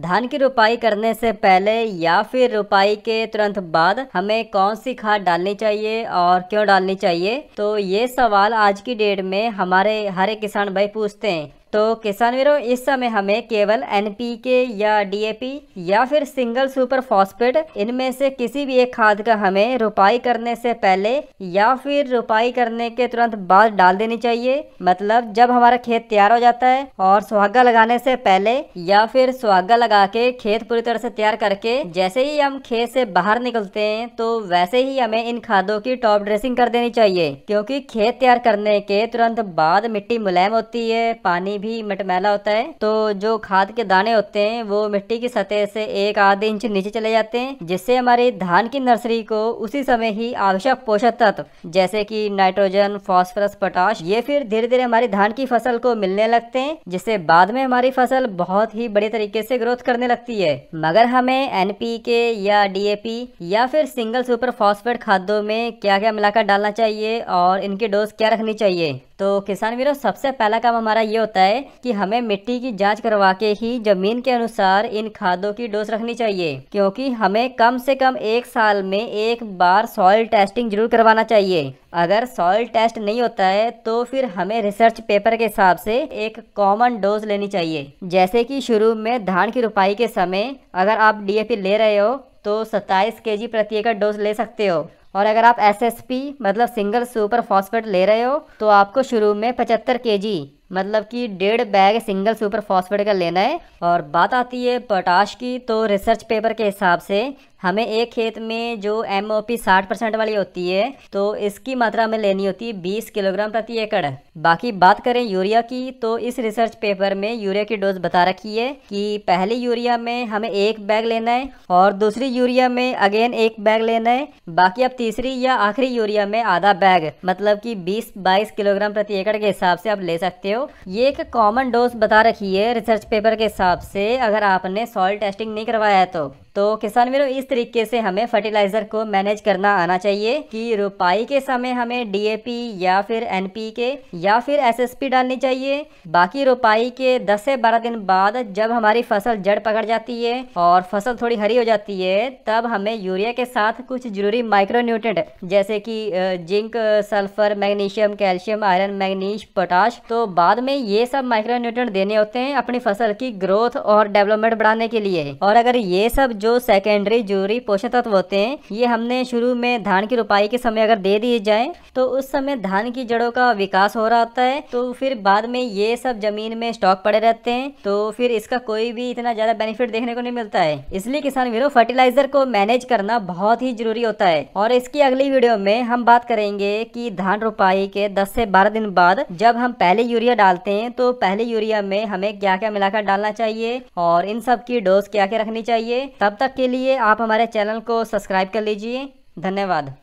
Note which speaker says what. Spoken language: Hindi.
Speaker 1: धान की रोपाई करने से पहले या फिर रोपाई के तुरंत बाद हमें कौन सी खाद डालनी चाहिए और क्यों डालनी चाहिए तो ये सवाल आज की डेट में हमारे हरे किसान भाई पूछते हैं तो किसान वीरों इस समय हमें केवल एनपीके या डीएपी या फिर सिंगल सुपर फॉस्फेट इनमें से किसी भी एक खाद का हमें रुपाई करने से पहले या फिर रुपाई करने के तुरंत बाद डाल देनी चाहिए मतलब जब हमारा खेत तैयार हो जाता है और सुहागा लगाने से पहले या फिर सुहागा लगा के खेत पूरी तरह से तैयार करके जैसे ही हम खेत से बाहर निकलते हैं तो वैसे ही हमें इन खादों की टॉप ड्रेसिंग कर देनी चाहिए क्योंकि खेत तैयार करने के तुरंत बाद मिट्टी मुलायम होती है पानी भी मटमैला होता है तो जो खाद के दाने होते हैं वो मिट्टी की सतह से एक आधे इंच नीचे चले जाते हैं जिससे हमारे धान की नर्सरी को उसी समय ही आवश्यक पोषक तत्व जैसे कि नाइट्रोजन फॉस्फोरस पोटाश ये फिर धीरे धीरे हमारी धान की फसल को मिलने लगते हैं जिससे बाद में हमारी फसल बहुत ही बड़े तरीके से ग्रोथ करने लगती है मगर हमें एन या डी या फिर सिंगल सुपर फॉस्फेट खादों में क्या क्या मिलाकर डालना चाहिए और इनकी डोज क्या रखनी चाहिए तो किसान वीरों सबसे पहला काम हमारा ये होता है है कि हमें मिट्टी की जांच करवा के ही जमीन के अनुसार इन खादों की डोज रखनी चाहिए क्योंकि हमें कम से कम एक साल में एक बार सॉइल टेस्टिंग जरूर करवाना चाहिए अगर सॉइल टेस्ट नहीं होता है तो फिर हमें रिसर्च पेपर के हिसाब से एक कॉमन डोज लेनी चाहिए जैसे कि शुरू में धान की रुपाई के समय अगर आप डीएपी ले रहे हो तो के जी प्रति एकड़ डोज ले सकते हो और अगर आप एसएसपी मतलब सिंगल सुपर फॉस्फेट ले रहे हो तो आपको शुरू में के जी मतलब कि डेढ़ बैग सिंगल सुपर फॉस्फेट का लेना है और बात आती है पोटाश की तो रिसर्च पेपर के हिसाब से हमें एक खेत में जो एम ओ पी साठ परसेंट वाली होती है तो इसकी मात्रा हमें लेनी होती है बीस किलोग्राम प्रति एकड़ बाकी बात करें यूरिया की तो इस रिसर्च पेपर में यूरिया की डोज बता रखी है कि पहली यूरिया में हमें एक बैग लेना है और दूसरी यूरिया में अगेन एक बैग लेना है बाकी अब तीसरी या आखिरी यूरिया में आधा बैग मतलब कि बीस बाईस किलोग्राम प्रति एकड़ के हिसाब से आप ले सकते हो ये एक कॉमन डोज बता रखी है रिसर्च पेपर के हिसाब से अगर आपने सॉइल टेस्टिंग नहीं करवाया है तो तो किसान वीरों इस तरीके से हमें फर्टिलाइज़र को मैनेज करना आना चाहिए कि रोपाई के समय हमें डीएपी या फिर एनपीके या फिर एसएसपी डालनी चाहिए बाकी रोपाई के 10 से 12 दिन बाद जब हमारी फसल जड़ पकड़ जाती है और फसल थोड़ी हरी हो जाती है तब हमें यूरिया के साथ कुछ जरूरी माइक्रोन्यूट्रेंट जैसे की zinc sulphur magnesium calcium iron मैग्नीश पोटाश तो बाद बाद में ये सब माइक्रो न्यूट्रेंट देने होते हैं अपनी फसल की ग्रोथ और डेवलपमेंट बढ़ाने के लिए और अगर ये सब जो सेकेंडरी जरूरी पोषण तत्व होते हैं ये हमने शुरू में धान की रोपाई के समय अगर दे दिए जाए तो उस समय धान की जड़ों का विकास हो रहा होता है तो फिर बाद में ये सब जमीन में स्टॉक पड़े रहते हैं तो फिर इसका कोई भी इतना ज्यादा बेनिफिट देखने को नहीं मिलता है इसलिए किसान वीरो फर्टिलाइजर को मैनेज करना बहुत ही जरूरी होता है और इसकी अगली वीडियो में हम बात करेंगे की धान रोपाई के दस से बारह दिन बाद जब हम पहले यूरिया यूरिया डालते हैं तो पहले यूरिया में हमें क्या क्या मिलाकर डालना चाहिए और इन सब की डोज क्या क्या रखनी चाहिए तब तक के लिए आप हमारे चैनल को सब्सक्राइब कर लीजिए धन्यवाद